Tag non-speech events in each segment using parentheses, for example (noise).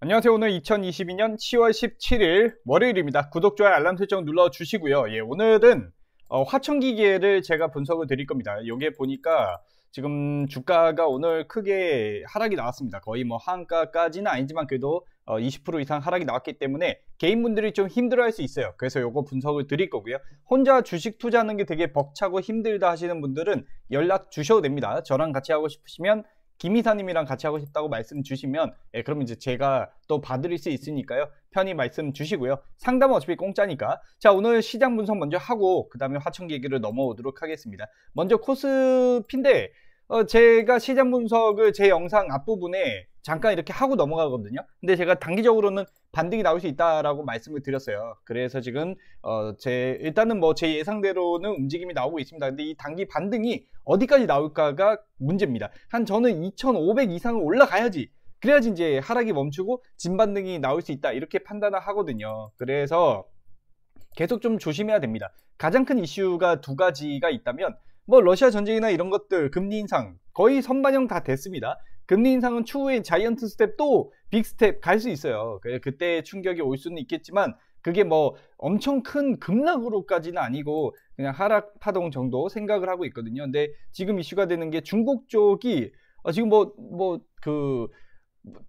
안녕하세요. 오늘 2022년 10월 17일 월요일입니다. 구독, 좋아요, 알람 설정 눌러주시고요. 예, 오늘은 어, 화천기계를 제가 분석을 드릴 겁니다. 여게 보니까 지금 주가가 오늘 크게 하락이 나왔습니다. 거의 뭐 한가까지는 아니지만 그래도 어, 20% 이상 하락이 나왔기 때문에 개인분들이 좀 힘들어할 수 있어요. 그래서 요거 분석을 드릴 거고요. 혼자 주식 투자하는 게 되게 벅차고 힘들다 하시는 분들은 연락 주셔도 됩니다. 저랑 같이 하고 싶으시면 김 이사님이랑 같이 하고 싶다고 말씀 주시면 예, 그럼 이제 제가 또 봐드릴 수 있으니까요. 편히 말씀 주시고요. 상담은 어차피 공짜니까. 자 오늘 시장 분석 먼저 하고 그 다음에 화천계기를 넘어오도록 하겠습니다. 먼저 코스핀데 어, 제가 시장 분석을 제 영상 앞부분에 잠깐 이렇게 하고 넘어가거든요. 근데 제가 단기적으로는 반등이 나올 수 있다라고 말씀을 드렸어요. 그래서 지금 어, 제 일단은 뭐 제 예상대로는 움직임이 나오고 있습니다. 근데 이 단기 반등이 어디까지 나올까가 문제입니다. 한 저는 2,500 이상을 올라가야지 그래야지 이제 하락이 멈추고 진반등이 나올 수 있다 이렇게 판단을 하거든요. 그래서 계속 좀 조심해야 됩니다. 가장 큰 이슈가 두 가지가 있다면 뭐 러시아 전쟁이나 이런 것들 금리 인상 거의 선반영 다 됐습니다. 금리 인상은 추후에 자이언트 스텝 또 빅스텝 갈 수 있어요. 그, 그때 충격이 올 수는 있겠지만 그게 뭐 엄청 큰 급락으로까지는 아니고 그냥 하락 파동 정도 생각을 하고 있거든요. 근데 지금 이슈가 되는 게 중국 쪽이 어 지금 뭐 뭐 그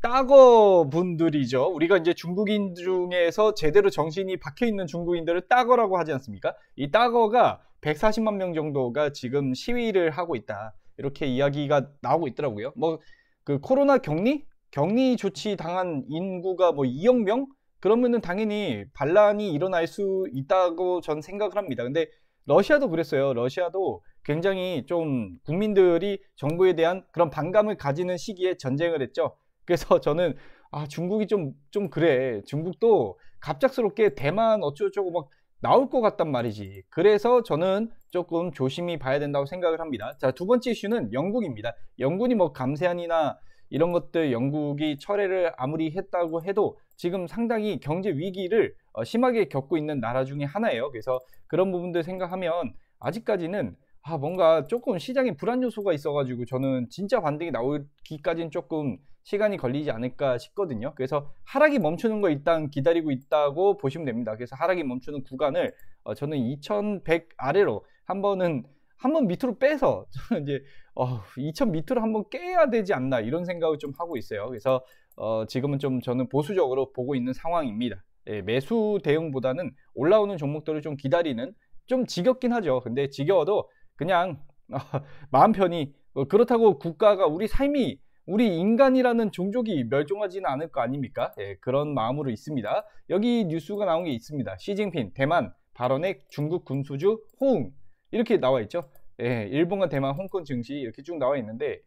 따거 분들이죠. 우리가 이제 중국인 중에서 제대로 정신이 박혀 있는 중국인들을 따거라고 하지 않습니까? 이 따거가 140만 명 정도가 지금 시위를 하고 있다. 이렇게 이야기가 나오고 있더라고요. 뭐 그 코로나 격리 격리 조치 당한 인구가 뭐 2억 명 그러면은 당연히 반란이 일어날 수 있다고 전 생각을 합니다. 근데 러시아도 그랬어요. 러시아도 굉장히 좀 국민들이 정부에 대한 그런 반감을 가지는 시기에 전쟁을 했죠. 그래서 (laughs) 저는 아 중국이 좀 좀 그래 중국도 갑작스럽게 대만 어쩌고저쩌고 막 나올 것 같단 말이지. 그래서 저는 조금 조심히 봐야 된다고 생각을 합니다. 자, 두 번째 이슈는 영국입니다. 영국이 뭐 감세안이나 이런 것들 영국이 철회를 아무리 했다고 해도 지금 상당히 경제 위기를 어, 심하게 겪고 있는 나라 중에 하나예요. 그래서 그런 부분들 생각하면 아직까지는 아 뭔가 조금 시장에 불안 요소가 있어가지고 저는 진짜 반등이 나올기까지는 조금 시간이 걸리지 않을까 싶거든요. 그래서 하락이 멈추는 거 일단 기다리고 있다고 보시면 됩니다. 그래서 하락이 멈추는 구간을 어, 저는 2100 아래로 한 번은 한번 밑으로 빼서 (laughs) 저는 이제 어, 2000 밑으로 한번 깨야 되지 않나 이런 생각을 좀 하고 있어요. 그래서 어, 지금은 좀 저는 보수적으로 보고 있는 상황입니다. 예, 매수 대응보다는 올라오는 종목들을 좀 기다리는 좀 지겹긴 하죠. 근데 지겨워도 그냥 어, (laughs) 마음 편히 어, 그렇다고 국가가 우리 삶이 우리 인간이라는 종족이 멸종하지는 않을 거 아닙니까? 예, 그런 마음으로 있습니다. 여기 뉴스가 나온 게 있습니다. 시진핑 대만 발언에 중국 군수주 호응 이렇게 나와 있죠. 예, 일본과 대만, 홍콩 증시 이렇게 쭉 나와 있는데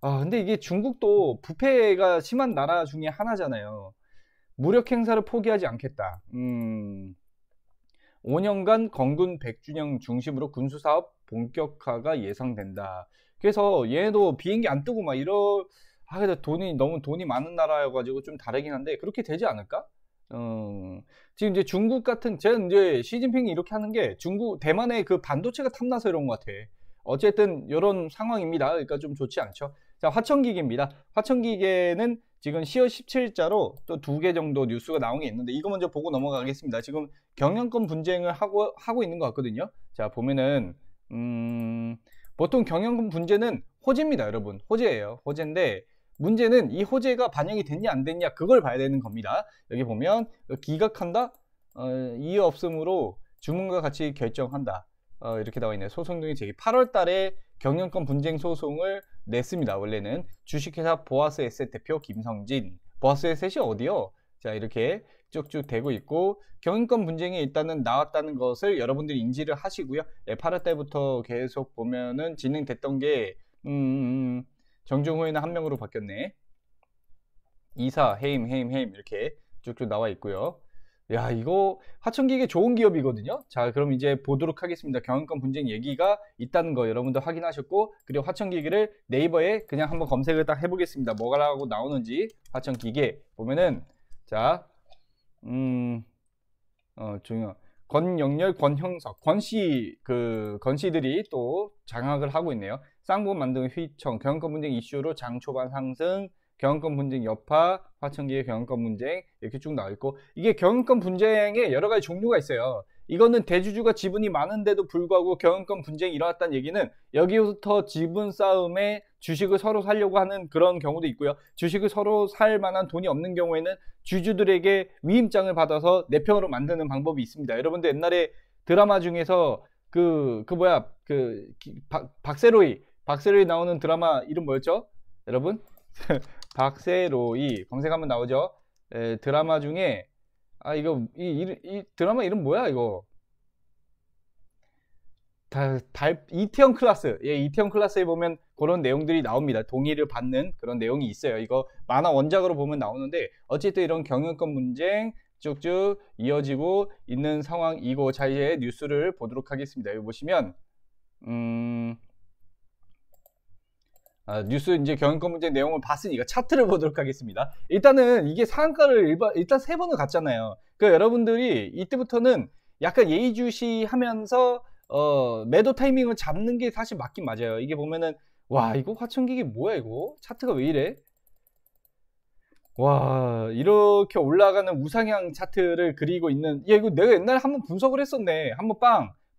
아, 근데 이게 중국도 부패가 심한 나라 중에 하나잖아요. 무력 행사를 포기하지 않겠다. 음. 5년간 건군 100주년 중심으로 군수사업 본격화가 예상된다. 그래서 얘도 비행기 안 뜨고 막 이러 아 근데 돈이 너무 돈이 많은 나라여가지고 좀 다르긴 한데 그렇게 되지 않을까? 어, 지금 이제 중국 같은 쟤 이제 시진핑이 이렇게 하는 게 중국 대만의 그 반도체가 탐나서 이런 것 같아. 어쨌든 이런 상황입니다. 그러니까 좀 좋지 않죠. 자 화천기계입니다. 화천기계는 지금 10월 17일자로 또 두 개 정도 뉴스가 나온 게 있는데 이거 먼저 보고 넘어가겠습니다. 지금 경영권 분쟁을 하고 하고 있는 것 같거든요. 자 보면은 음. 보통 경영금 분재는 호재입니다, 여러분. 호재예요. 호재인데 문제는 이 호재가 반영이 됐냐 안 됐냐 그걸 봐야 되는 겁니다. 여기 보면 어, 기각한다. 어, 이유 없음으로 주문과 같이 결정한다. 어, 이렇게 나와 있네요. 소송 등이 제기. 8월 달에 경영권 분쟁 소송을 냈습니다. 원래는 주식회사 보아스 에셋 대표 김성진. 보아스 에셋이 어디요? 자 이렇게 쭉쭉 되고 있고 경영권 분쟁이 일단은 나왔다는 것을 여러분들이 인지를 하시고요. 예, 8화 때부터 계속 보면은 진행됐던 게 음, 음, 음 정중호에는 한 명으로 바뀌었네. 이사, 해임, 해임, 해임 이렇게 쭉쭉 나와 있고요. 야 이거 하천기계 좋은 기업이거든요. 자 그럼 이제 보도록 하겠습니다. 경영권 분쟁 얘기가 있다는 거 여러분도 확인하셨고 그리고 화천기계를 네이버에 그냥 한번 검색을 딱 해보겠습니다. 뭐가라고 나오는지 화천기계 보면은 자, 음, 어, 중요. 권영렬, 권형석, 권씨 그 권씨들이 또 장악을 하고 있네요. 쌍문 만등 휘청, 경영권 분쟁 이슈로 장 초반 상승, 경영권 분쟁 여파, 화천기의 경영권 분쟁 이렇게 쭉 나와 있고 이게 경영권 분쟁의 여러 가지 종류가 있어요. 이거는 대주주가 지분이 많은데도 불구하고 경영권 분쟁이 일어났다는 얘기는 여기부터 지분 싸움에 주식을 서로 살려고 하는 그런 경우도 있고요. 주식을 서로 살 만한 돈이 없는 경우에는 주주들에게 위임장을 받아서 내평으로 만드는 방법이 있습니다. 여러분들 옛날에 드라마 중에서 그, 그 뭐야, 그, 박, 박세로이, 박세로이 나오는 드라마 이름 뭐였죠? 여러분? (laughs) 박세로이, 검색하면 나오죠? 에, 드라마 중에 아 이거 이, 이, 이 드라마 이름 뭐야 이거 다, 달, 이태원 클라스 예 이태원 클라스에 보면 그런 내용들이 나옵니다 동의를 받는 그런 내용이 있어요 이거 만화 원작으로 보면 나오는데 어쨌든 이런 경영권 문쟁 쭉쭉 이어지고 있는 상황이고 자 이제 뉴스를 보도록 하겠습니다 여기 보시면 음 아, 뉴스 이제 경영권 문제 내용을 봤으니까 차트를 (laughs) 보도록 하겠습니다. 일단은 이게 상한가를 일반, 일단 세 번을 갔잖아요. 그러니까 여러분들이 이때부터는 약간 예의주시하면서 어, 매도 타이밍을 잡는 게 사실 맞긴 맞아요. 이게 보면은 와 이거 화천기계 뭐야 이거 차트가 왜 이래? 와 이렇게 올라가는 우상향 차트를 그리고 있는 야 이거 내가 옛날에 한번 분석을 했었네 한번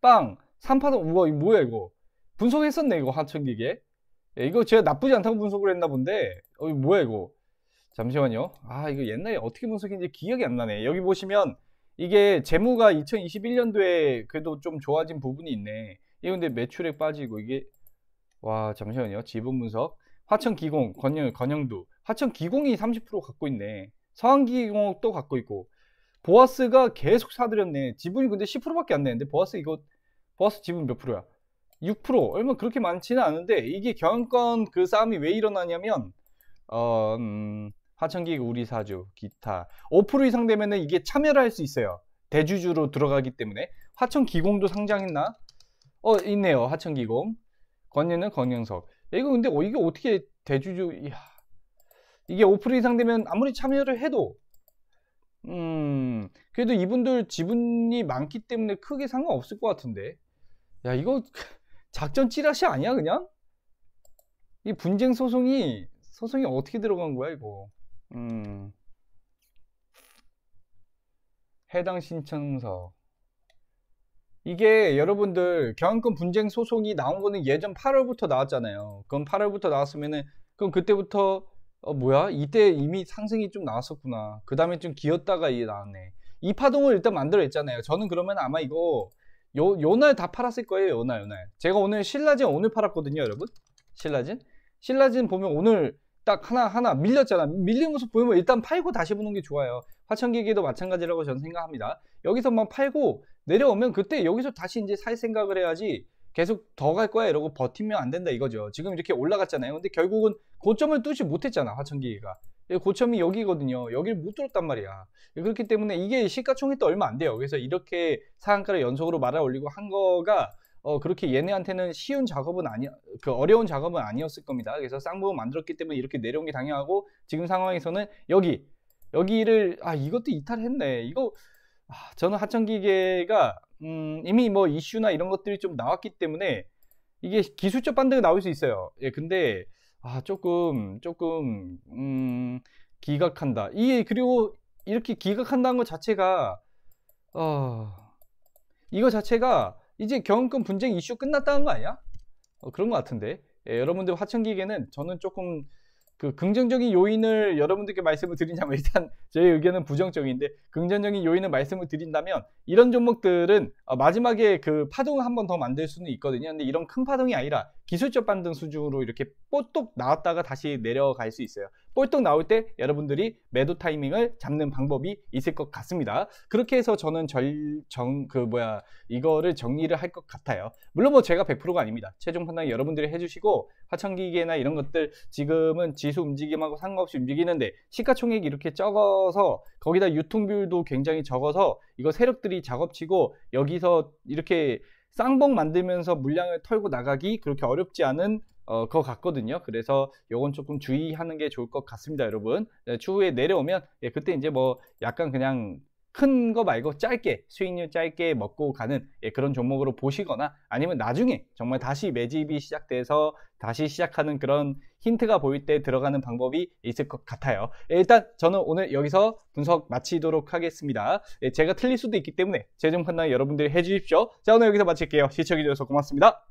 빵빵 3파도 우와 이거 뭐야 이거 분석했었네 이거 화천기계 예, 이거 제가 나쁘지 않다고 분석을 했나 본데 어 뭐야 이거 잠시만요 아 이거 옛날에 어떻게 분석했는지 기억이 안 나네 여기 보시면 이게 재무가 2021년도에 그래도 좀 좋아진 부분이 있네 이건데 매출액 빠지고 이게 와 잠시만요 지분 분석 화천기공 건영, 건영두 화천기공이 30% 갖고 있네 서한기공도 갖고 있고 보아스가 계속 사들였네 지분이 근데 10%밖에 안 되는데 보아스 이거 보아스 지분 몇 프로야 6% 얼마 그렇게 많지는 않은데 이게 경영권 그 싸움이 왜 일어나냐면 어, 음, 하천기 그 우리 사주 기타 5% 이상 되면 이게 참여를 할 수 있어요 대주주로 들어가기 때문에 화천기공도 상장했나 어 있네요 화천기공 권유는 권영석 이거 근데 어, 이게 어떻게 대주주 이야. 이게 5% 이상 되면 아무리 참여를 해도 음 그래도 이분들 지분이 많기 때문에 크게 상관없을 것 같은데 야 이거 작전 찌라시 아니야 그냥? 이 분쟁 소송이 소송이 어떻게 들어간 거야 이거? 음. 해당 신청서 이게 여러분들 경영권 분쟁 소송이 나온 거는 예전 8월부터 나왔잖아요. 그럼 8월부터 나왔으면은 그럼 그때부터 어 뭐야 이때 이미 상승이 좀 나왔었구나. 그 다음에 좀 기었다가 이게 나왔네. 이 파동을 일단 만들어냈잖아요. 저는 그러면 아마 이거 요, 요날 다 팔았을 거예요 요날 요날 제가 오늘 신라진 오늘 팔았거든요 여러분 신라진 신라진 보면 오늘 딱 하나 하나 밀렸잖아 밀린 모습 보이면 일단 팔고 다시 보는 게 좋아요 화천기계도 마찬가지라고 저는 생각합니다 여기서만 팔고 내려오면 그때 여기서 다시 이제 살 생각을 해야지 계속 더 갈 거야 이러고 버티면 안 된다 이거죠 지금 이렇게 올라갔잖아요 근데 결국은 고점을 뚫지 못했잖아 화천기계가 예, 고점이 여기거든요. 여기를 못 뚫었단 말이야. 예, 그렇기 때문에 이게 시가총액도 얼마 안 돼요. 그래서 이렇게 상한가를 연속으로 말아 올리고 한 거가 어, 그렇게 얘네한테는 쉬운 작업은 아니, 그 어려운 작업은 아니었을 겁니다. 그래서 쌍부을 만들었기 때문에 이렇게 내려온 게 당연하고 지금 상황에서는 여기, 여기를 아 이것도 이탈했네. 이거 아, 저는 하천기계가 음, 이미 뭐 이슈나 이런 것들이 좀 나왔기 때문에 이게 기술적 반등이 나올 수 있어요. 예, 근데 아 조금 조금 음, 기각한다. 이 그리고 이렇게 기각한다는 것 자체가 어, 이거 자체가 이제 경영권 분쟁 이슈 끝났다는 거 아니야? 어, 그런 것 같은데 예, 여러분들 화천기계는 저는 조금 그 긍정적인 요인을 여러분들께 말씀을 드리자면 일단 제 의견은 부정적인데 긍정적인 요인을 말씀을 드린다면 이런 종목들은 어, 마지막에 그 파동을 한 번 더 만들 수는 있거든요. 근데 이런 큰 파동이 아니라 기술적 반등 수준으로 이렇게 뽀뚝 나왔다가 다시 내려갈 수 있어요. 뽀뚝 나올 때 여러분들이 매도 타이밍을 잡는 방법이 있을 것 같습니다. 그렇게 해서 저는 절, 정, 그 뭐야, 이거를 정리를 할 것 같아요. 물론 뭐 제가 100%가 아닙니다. 최종 판단 여러분들이 해주시고 화청기계나 이런 것들 지금은 지수 움직임하고 상관없이 움직이는데 시가총액 이렇게 적어서 거기다 유통비율도 굉장히 적어서 이거 세력들이 작업치고 여기서 이렇게 쌍봉 만들면서 물량을 털고 나가기 그렇게 어렵지 않은 어, 거 같거든요. 그래서 요건 조금 주의하는 게 좋을 것 같습니다, 여러분. 네, 추후에 내려오면 예, 그때 이제 뭐 약간 그냥 큰거 말고 짧게 수익률 짧게 먹고 가는 예, 그런 종목으로 보시거나 아니면 나중에 정말 다시 매집이 시작돼서 다시 시작하는 그런 힌트가 보일 때 들어가는 방법이 있을 것 같아요 예, 일단 저는 오늘 여기서 분석 마치도록 하겠습니다 예, 제가 틀릴 수도 있기 때문에 재정 판단 여러분들이 해주십시오 자 오늘 여기서 마칠게요 시청해주셔서 고맙습니다